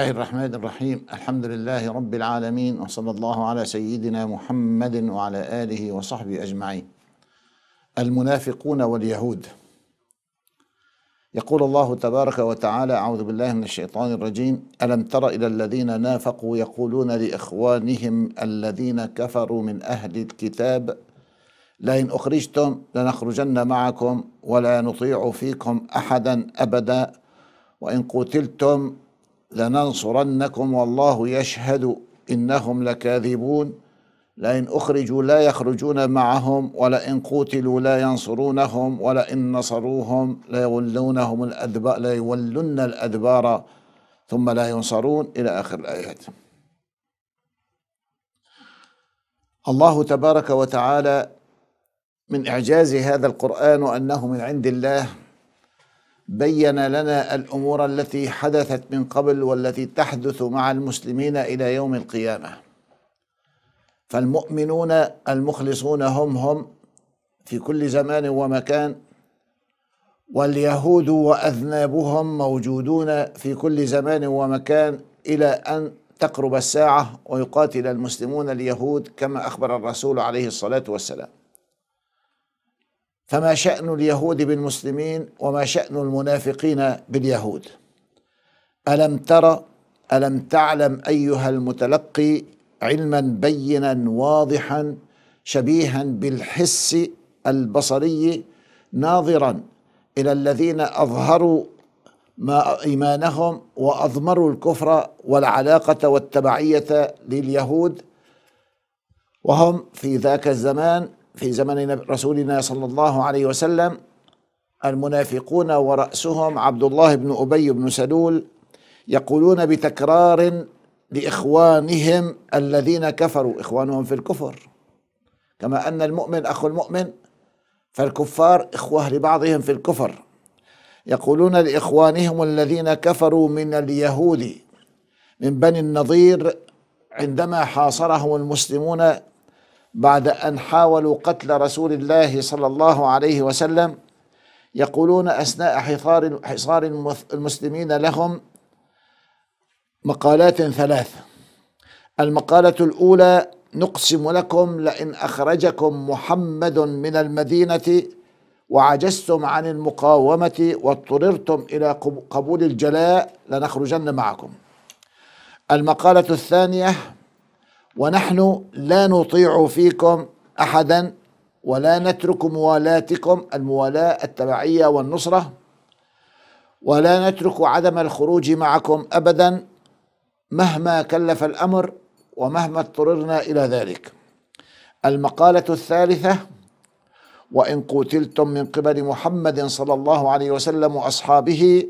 الله الرحمن الرحيم الحمد لله رب العالمين وصلى الله على سيدنا محمد وعلى آله وصحبه أجمعين المنافقون واليهود يقول الله تبارك وتعالى أعوذ بالله من الشيطان الرجيم ألم تر إلى الذين نافقوا يقولون لإخوانهم الذين كفروا من أهل الكتاب لئن أخرجتم لنخرجن معكم ولا نطيع فيكم أحدا أبدا وإن قتلتم لننصرنكم والله يشهد انهم لكاذبون لئن اخرجوا لا يخرجون معهم ولئن قتلوا لا ينصرونهم ولئن نصروهم ليولونهم الادبار ليولن الادبار ثم لا ينصرون الى اخر الايات. الله تبارك وتعالى من اعجاز هذا القران وانه من عند الله بين لنا الامور التي حدثت من قبل والتي تحدث مع المسلمين الى يوم القيامه فالمؤمنون المخلصون هم هم في كل زمان ومكان واليهود واذنابهم موجودون في كل زمان ومكان الى ان تقرب الساعه ويقاتل المسلمون اليهود كما اخبر الرسول عليه الصلاه والسلام فما شأن اليهود بالمسلمين وما شأن المنافقين باليهود ألم ترى ألم تعلم أيها المتلقي علما بينا واضحا شبيها بالحس البصري ناظرا إلى الذين أظهروا ما إيمانهم وأضمروا الكفر والعلاقة والتبعية لليهود وهم في ذاك الزمان في زمن رسولنا صلى الله عليه وسلم المنافقون ورأسهم عبد الله بن أبي بن سلول يقولون بتكرار لإخوانهم الذين كفروا إخوانهم في الكفر كما أن المؤمن أخو المؤمن فالكفار إخوة لبعضهم في الكفر يقولون لإخوانهم الذين كفروا من اليهود من بني النضير عندما حاصرهم المسلمون بعد أن حاولوا قتل رسول الله صلى الله عليه وسلم يقولون أثناء حصار حصار المسلمين لهم مقالات ثلاث المقالة الأولى نقسم لكم لئن أخرجكم محمد من المدينة وعجزتم عن المقاومة واضطررتم إلى قبول الجلاء لنخرجن معكم المقالة الثانية ونحن لا نطيع فيكم احدا ولا نترك موالاتكم الموالاه التبعيه والنصره ولا نترك عدم الخروج معكم ابدا مهما كلف الامر ومهما اضطررنا الى ذلك المقاله الثالثه وان قتلتم من قبل محمد صلى الله عليه وسلم واصحابه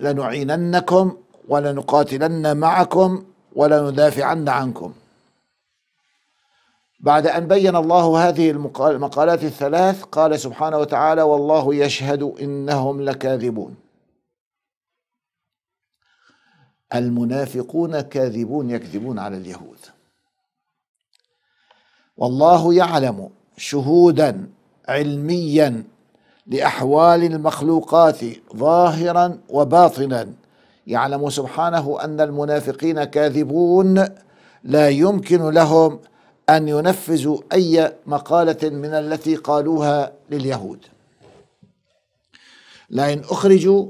لنعيننكم ولنقاتلن معكم ولندافعن عنكم بعد أن بين الله هذه المقالات الثلاث قال سبحانه وتعالى والله يشهد إنهم لكاذبون المنافقون كاذبون يكذبون على اليهود والله يعلم شهودا علميا لأحوال المخلوقات ظاهرا وباطنا يعلم سبحانه ان المنافقين كاذبون لا يمكن لهم ان ينفذوا اي مقاله من التي قالوها لليهود لئن اخرجوا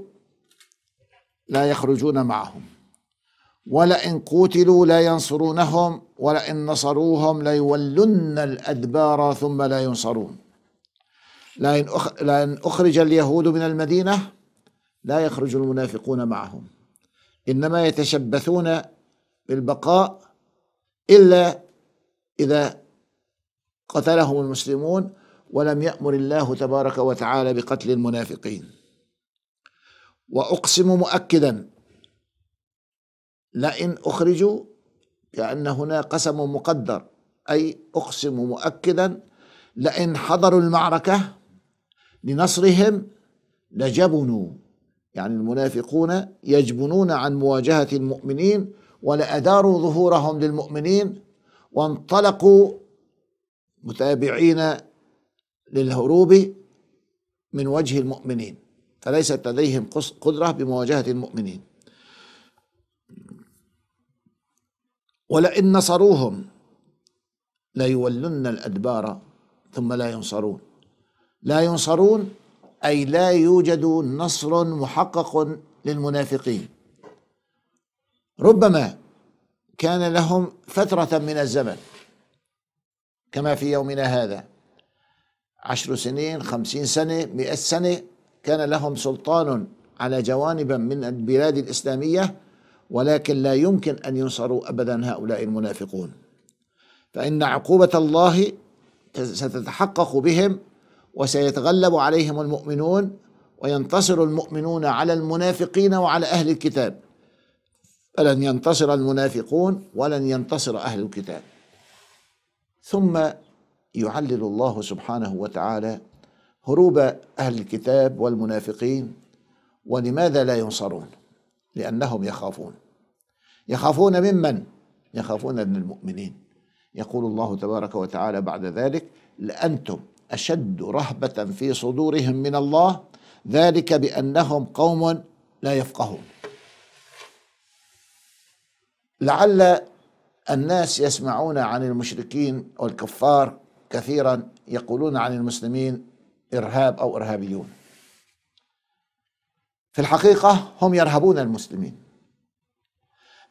لا يخرجون معهم ولئن قوتلوا لا ينصرونهم ولئن نصروهم ليولن الادبار ثم لا ينصرون لئن اخرج اليهود من المدينه لا يخرج المنافقون معهم انما يتشبثون بالبقاء الا اذا قتلهم المسلمون ولم يامر الله تبارك وتعالى بقتل المنافقين واقسم مؤكدا لئن اخرجوا كان هنا قسم مقدر اي اقسم مؤكدا لئن حضروا المعركه لنصرهم لجبنوا يعني المنافقون يجبنون عن مواجهة المؤمنين ولأداروا ظهورهم للمؤمنين وانطلقوا متابعين للهروب من وجه المؤمنين فليست لديهم قدرة بمواجهة المؤمنين ولئن نصروهم ليولن الأدبار ثم لا ينصرون لا ينصرون اي لا يوجد نصر محقق للمنافقين ربما كان لهم فتره من الزمن كما في يومنا هذا عشر سنين خمسين سنه مئه سنه كان لهم سلطان على جوانب من البلاد الاسلاميه ولكن لا يمكن ان ينصروا ابدا هؤلاء المنافقون فان عقوبه الله ستتحقق بهم وسيتغلب عليهم المؤمنون وينتصر المؤمنون على المنافقين وعلى أهل الكتاب فلن ينتصر المنافقون ولن ينتصر أهل الكتاب ثم يعلل الله سبحانه وتعالى هروب أهل الكتاب والمنافقين ولماذا لا ينصرون لأنهم يخافون يخافون ممن يخافون من المؤمنين يقول الله تبارك وتعالى بعد ذلك لأنتم اشد رهبه في صدورهم من الله ذلك بانهم قوم لا يفقهون لعل الناس يسمعون عن المشركين والكفار كثيرا يقولون عن المسلمين ارهاب او ارهابيون في الحقيقه هم يرهبون المسلمين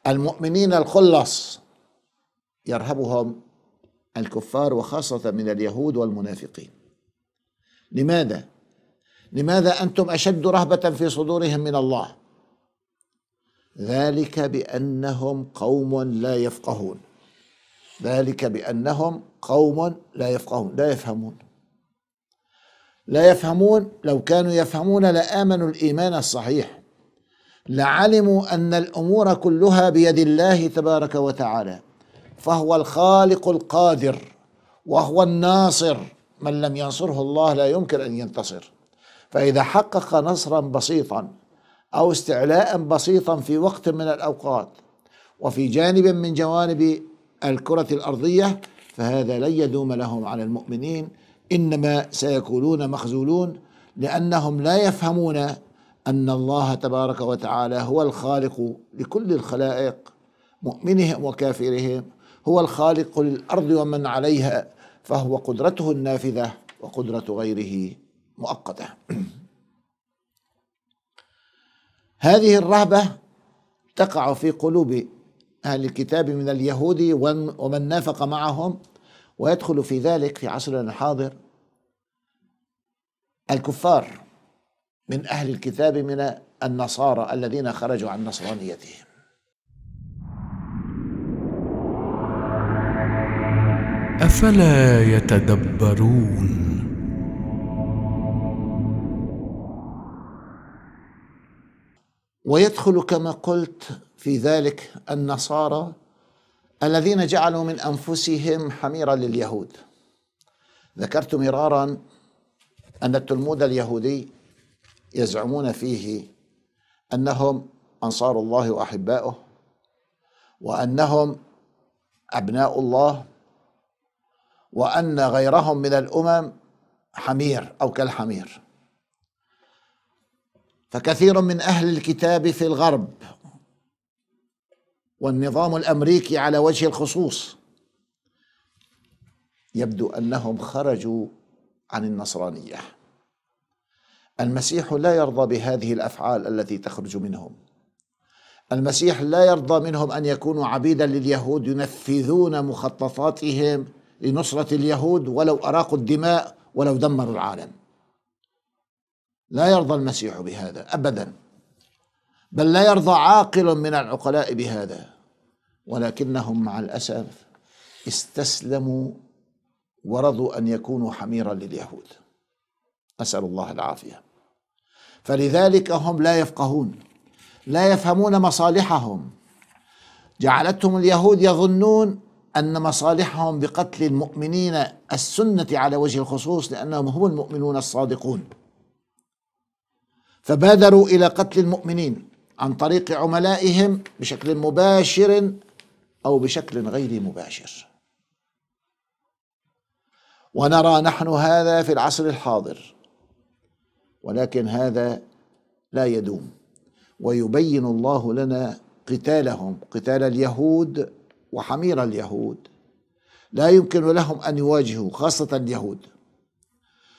المؤمنين الخلص يرهبهم الكفار وخاصة من اليهود والمنافقين لماذا؟ لماذا أنتم أشد رهبة في صدورهم من الله؟ ذلك بأنهم قوم لا يفقهون ذلك بأنهم قوم لا يفقهون لا يفهمون لا يفهمون لو كانوا يفهمون لآمنوا الإيمان الصحيح لعلموا أن الأمور كلها بيد الله تبارك وتعالى فهو الخالق القادر وهو الناصر من لم ينصره الله لا يمكن ان ينتصر فاذا حقق نصرا بسيطا او استعلاء بسيطا في وقت من الاوقات وفي جانب من جوانب الكره الارضيه فهذا لن يدوم لهم على المؤمنين انما سيكونون مخزولون لانهم لا يفهمون ان الله تبارك وتعالى هو الخالق لكل الخلائق مؤمنهم وكافرهم هو الخالق للارض ومن عليها فهو قدرته النافذه وقدره غيره مؤقته هذه الرهبه تقع في قلوب اهل الكتاب من اليهود ومن نافق معهم ويدخل في ذلك في عصرنا الحاضر الكفار من اهل الكتاب من النصارى الذين خرجوا عن نصرانيتهم افلا يتدبرون ويدخل كما قلت في ذلك النصارى الذين جعلوا من انفسهم حميرا لليهود ذكرت مرارا ان التلمود اليهودي يزعمون فيه انهم انصار الله واحباؤه وانهم ابناء الله وأن غيرهم من الأمم حمير أو كالحمير فكثير من أهل الكتاب في الغرب والنظام الأمريكي على وجه الخصوص يبدو أنهم خرجوا عن النصرانية المسيح لا يرضى بهذه الأفعال التي تخرج منهم المسيح لا يرضى منهم أن يكونوا عبيدا لليهود ينفذون مخططاتهم لنصرة اليهود ولو أراقوا الدماء ولو دمروا العالم لا يرضى المسيح بهذا أبدا بل لا يرضى عاقل من العقلاء بهذا ولكنهم مع الأسف استسلموا ورضوا أن يكونوا حميرا لليهود أسأل الله العافية فلذلك هم لا يفقهون لا يفهمون مصالحهم جعلتهم اليهود يظنون أن مصالحهم بقتل المؤمنين السنة على وجه الخصوص لأنهم هم المؤمنون الصادقون فبادروا إلى قتل المؤمنين عن طريق عملائهم بشكل مباشر أو بشكل غير مباشر ونرى نحن هذا في العصر الحاضر ولكن هذا لا يدوم ويبين الله لنا قتالهم قتال اليهود وحمير اليهود لا يمكن لهم ان يواجهوا خاصه اليهود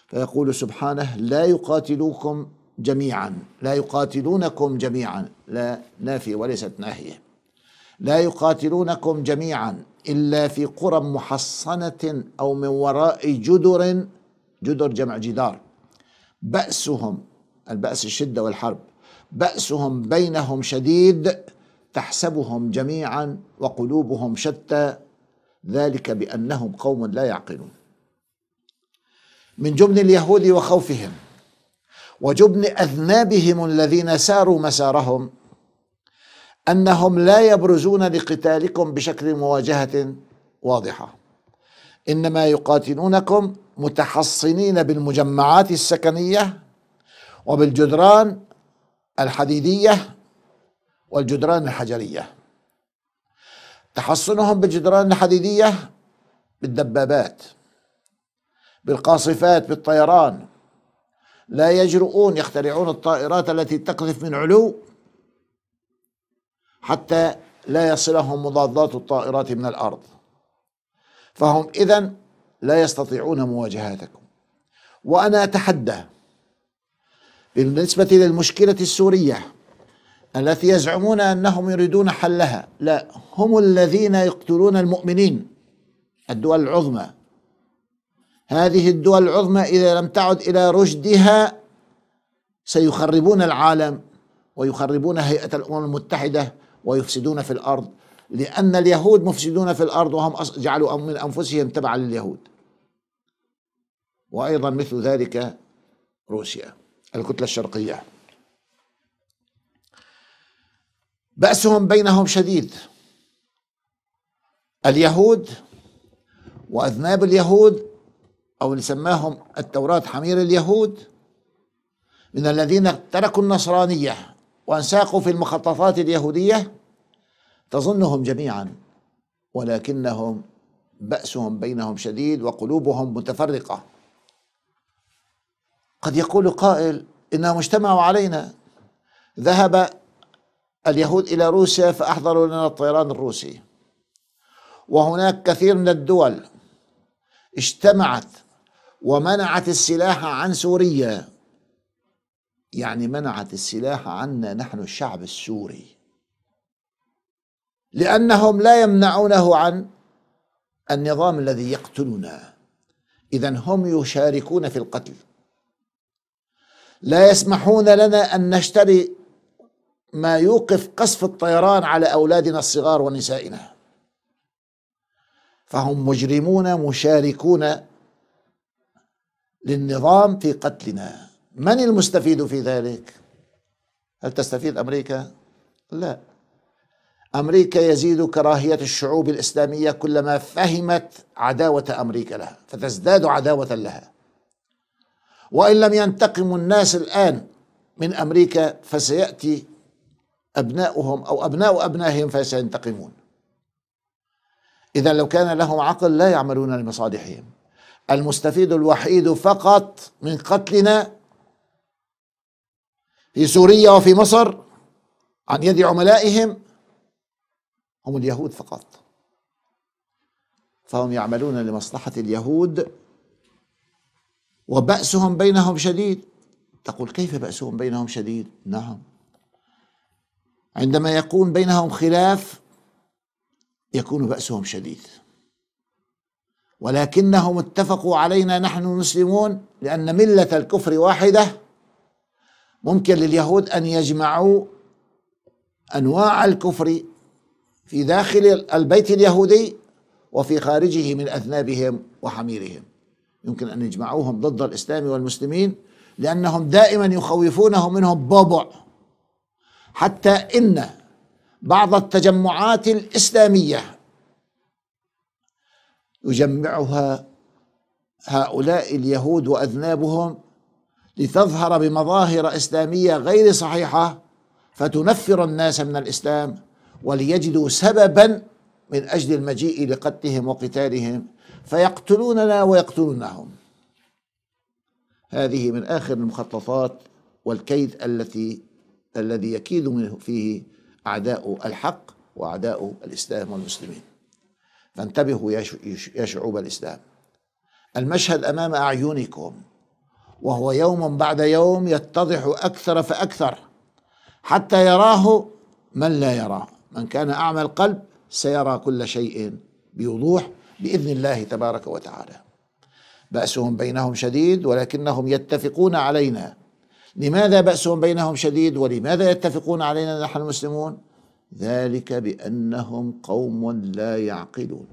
فيقول سبحانه لا يقاتلوكم جميعا لا يقاتلونكم جميعا لا نافيه وليست ناهيه لا يقاتلونكم جميعا الا في قرى محصنه او من وراء جدر جدر جمع جدار باسهم الباس الشده والحرب باسهم بينهم شديد تحسبهم جميعا وقلوبهم شتى ذلك بانهم قوم لا يعقلون من جبن اليهود وخوفهم وجبن اذنابهم الذين ساروا مسارهم انهم لا يبرزون لقتالكم بشكل مواجهه واضحه انما يقاتلونكم متحصنين بالمجمعات السكنيه وبالجدران الحديديه والجدران الحجرية تحصنهم بالجدران الحديدية بالدبابات بالقاصفات بالطيران لا يجرؤون يخترعون الطائرات التي تقذف من علو حتى لا يصلهم مضادات الطائرات من الارض فهم اذا لا يستطيعون مواجهتكم وانا اتحدى بالنسبه للمشكله السوريه التي يزعمون انهم يريدون حلها لا هم الذين يقتلون المؤمنين الدول العظمى هذه الدول العظمى اذا لم تعد الى رشدها سيخربون العالم ويخربون هيئه الامم المتحده ويفسدون في الارض لان اليهود مفسدون في الارض وهم جعلوا من انفسهم تبعا لليهود وايضا مثل ذلك روسيا الكتله الشرقيه بأسهم بينهم شديد اليهود وأذناب اليهود أو اللي سماهم التوراة حمير اليهود من الذين تركوا النصرانية وانساقوا في المخططات اليهودية تظنهم جميعا ولكنهم بأسهم بينهم شديد وقلوبهم متفرقة قد يقول قائل إنهم اجتمعوا علينا ذهب اليهود إلى روسيا فأحضروا لنا الطيران الروسي وهناك كثير من الدول اجتمعت ومنعت السلاح عن سوريا يعني منعت السلاح عنا نحن الشعب السوري لأنهم لا يمنعونه عن النظام الذي يقتلنا إذا هم يشاركون في القتل لا يسمحون لنا أن نشتري ما يوقف قصف الطيران على اولادنا الصغار ونسائنا فهم مجرمون مشاركون للنظام في قتلنا من المستفيد في ذلك هل تستفيد امريكا لا امريكا يزيد كراهيه الشعوب الاسلاميه كلما فهمت عداوه امريكا لها فتزداد عداوه لها وان لم ينتقم الناس الان من امريكا فسياتي أبناؤهم أو أبناء أبنائهم فسينتقمون إذا لو كان لهم عقل لا يعملون لمصالحهم المستفيد الوحيد فقط من قتلنا في سوريا وفي مصر عن يد عملائهم هم اليهود فقط فهم يعملون لمصلحة اليهود وبأسهم بينهم شديد تقول كيف بأسهم بينهم شديد نعم عندما يكون بينهم خلاف يكون بأسهم شديد ولكنهم اتفقوا علينا نحن المسلمون لأن ملة الكفر واحدة ممكن لليهود أن يجمعوا أنواع الكفر في داخل البيت اليهودي وفي خارجه من أذنابهم وحميرهم يمكن أن يجمعوهم ضد الإسلام والمسلمين لأنهم دائما يخوفونهم منهم بابع حتى إن بعض التجمعات الإسلامية يجمعها هؤلاء اليهود وأذنابهم لتظهر بمظاهر إسلامية غير صحيحة فتنفر الناس من الإسلام وليجدوا سببا من أجل المجيء لقتلهم وقتالهم فيقتلوننا ويقتلونهم هذه من آخر المخططات والكيد التي الذي يكيد منه فيه أعداء الحق وأعداء الإسلام والمسلمين فانتبهوا يا شعوب الإسلام المشهد أمام أعينكم وهو يوم بعد يوم يتضح أكثر فأكثر حتى يراه من لا يراه من كان أعمى القلب سيرى كل شيء بوضوح بإذن الله تبارك وتعالى بأسهم بينهم شديد ولكنهم يتفقون علينا لماذا بأسهم بينهم شديد ولماذا يتفقون علينا نحن المسلمون ذلك بأنهم قوم لا يعقلون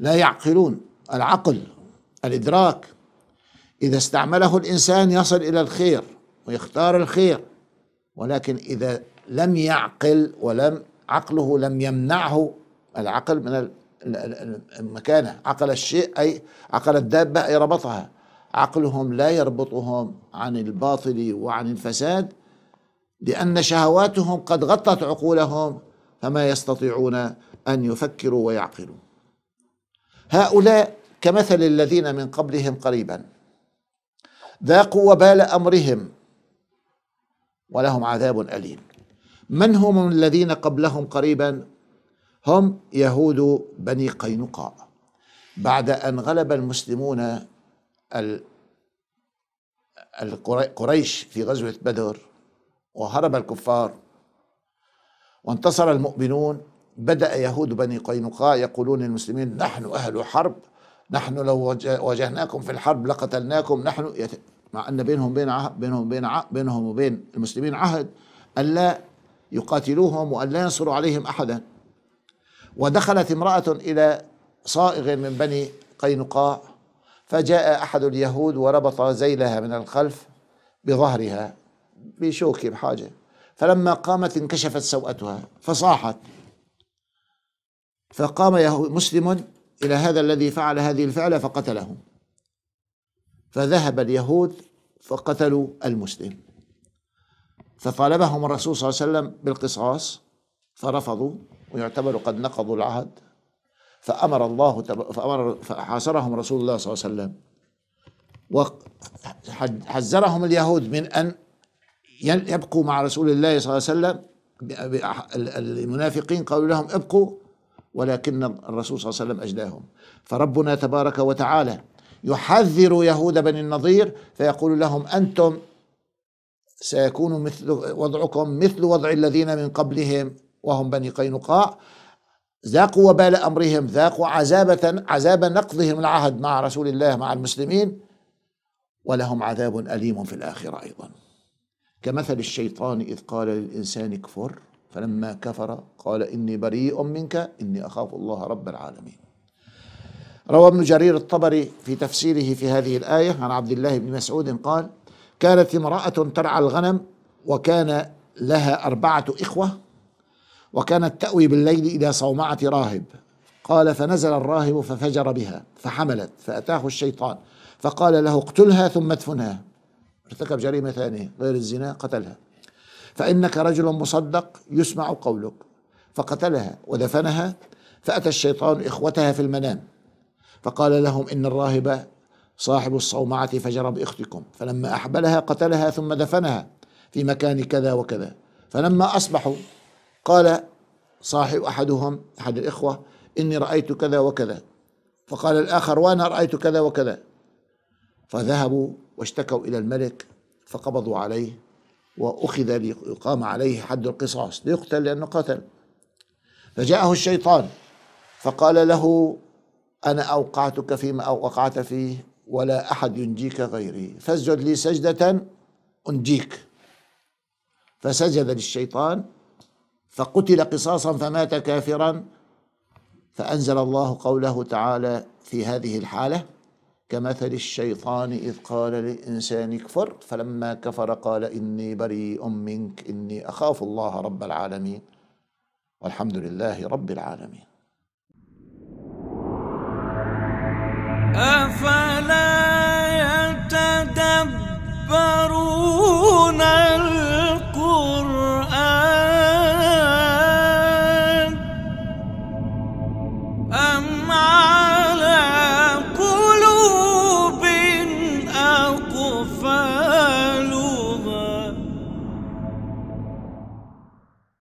لا يعقلون العقل الإدراك إذا استعمله الإنسان يصل إلى الخير ويختار الخير ولكن إذا لم يعقل ولم عقله لم يمنعه العقل من المكانة عقل الشيء أي عقل الدابة أي ربطها عقلهم لا يربطهم عن الباطل وعن الفساد لأن شهواتهم قد غطت عقولهم فما يستطيعون أن يفكروا ويعقلوا هؤلاء كمثل الذين من قبلهم قريبا ذاقوا وبال أمرهم ولهم عذاب أليم من هم الذين قبلهم قريبا هم يهود بني قينقاع بعد أن غلب المسلمون قريش في غزوة بدر وهرب الكفار وانتصر المؤمنون بدأ يهود بني قينقاع يقولون للمسلمين نحن أهل حرب نحن لو واجهناكم في الحرب لقتلناكم نحن مع أن بينهم بين عهد بينهم بين عهد بينهم وبين المسلمين عهد ألا يقاتلوهم وأن لا ينصروا عليهم أحدا ودخلت امرأة إلى صائغ من بني قينقاع فجاء أحد اليهود وربط زيلها من الخلف بظهرها بشوكة بحاجة فلما قامت انكشفت سوأتها فصاحت فقام مسلم إلى هذا الذي فعل هذه الفعلة فقتله فذهب اليهود فقتلوا المسلم فطالبهم الرسول صلى الله عليه وسلم بالقصاص فرفضوا ويعتبروا قد نقضوا العهد فأمر الله فأمر فحاصرهم رسول الله صلى الله عليه وسلم وحذرهم اليهود من أن يبقوا مع رسول الله صلى الله عليه وسلم المنافقين قالوا لهم ابقوا ولكن الرسول صلى الله عليه وسلم أجلاهم فربنا تبارك وتعالى يحذر يهود بني النضير فيقول لهم أنتم سيكون مثل وضعكم مثل وضع الذين من قبلهم وهم بني قينقاع ذاقوا وبال أمرهم ذاقوا عذابة عذاب نقضهم العهد مع رسول الله مع المسلمين ولهم عذاب أليم في الآخرة أيضا كمثل الشيطان إذ قال للإنسان كفر فلما كفر قال إني بريء منك إني أخاف الله رب العالمين روى ابن جرير الطبري في تفسيره في هذه الآية عن عبد الله بن مسعود قال كانت امرأة ترعى الغنم وكان لها أربعة إخوة وكانت تأوي بالليل إلى صومعة راهب قال فنزل الراهب ففجر بها فحملت فأتاه الشيطان فقال له اقتلها ثم ادفنها ارتكب جريمة ثانية غير الزنا قتلها فإنك رجل مصدق يسمع قولك فقتلها ودفنها فأتى الشيطان إخوتها في المنام فقال لهم إن الراهب صاحب الصومعة فجر بإختكم فلما أحبلها قتلها ثم دفنها في مكان كذا وكذا فلما أصبحوا قال صاحب أحدهم أحد الإخوة إني رأيت كذا وكذا فقال الآخر وأنا رأيت كذا وكذا فذهبوا واشتكوا إلى الملك فقبضوا عليه وأخذ ليقام عليه حد القصاص ليقتل لأنه قتل فجاءه الشيطان فقال له أنا أوقعتك فيما اوقعت فيه ولا أحد ينجيك غيري فاسجد لي سجدة أنجيك فسجد للشيطان فقتل قصاصا فمات كافرا فأنزل الله قوله تعالى في هذه الحالة كمثل الشيطان إذ قال للإنسان اكفر فلما كفر قال إني بريء منك إني أخاف الله رب العالمين والحمد لله رب العالمين أفلا يتدبرون